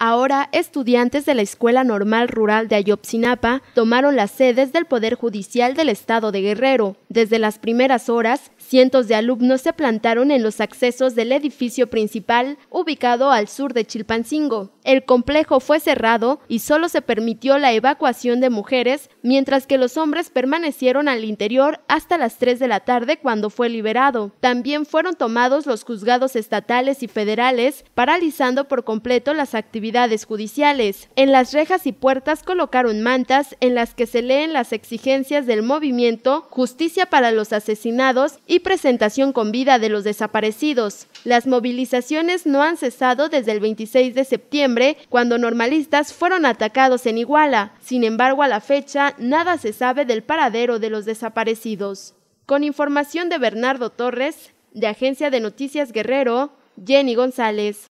Ahora, estudiantes de la Escuela Normal Rural de Ayotzinapa tomaron las sedes del Poder Judicial del Estado de Guerrero. Desde las primeras horas, Cientos de alumnos se plantaron en los accesos del edificio principal ubicado al sur de Chilpancingo. El complejo fue cerrado y solo se permitió la evacuación de mujeres, mientras que los hombres permanecieron al interior hasta las 3 de la tarde cuando fue liberado. También fueron tomados los juzgados estatales y federales, paralizando por completo las actividades judiciales. En las rejas y puertas colocaron mantas en las que se leen las exigencias del movimiento, justicia para los asesinados y presentación con vida de los desaparecidos. Las movilizaciones no han cesado desde el 26 de septiembre, cuando normalistas fueron atacados en Iguala. Sin embargo, a la fecha, nada se sabe del paradero de los desaparecidos. Con información de Bernardo Torres, de Agencia de Noticias Guerrero, Jenny González.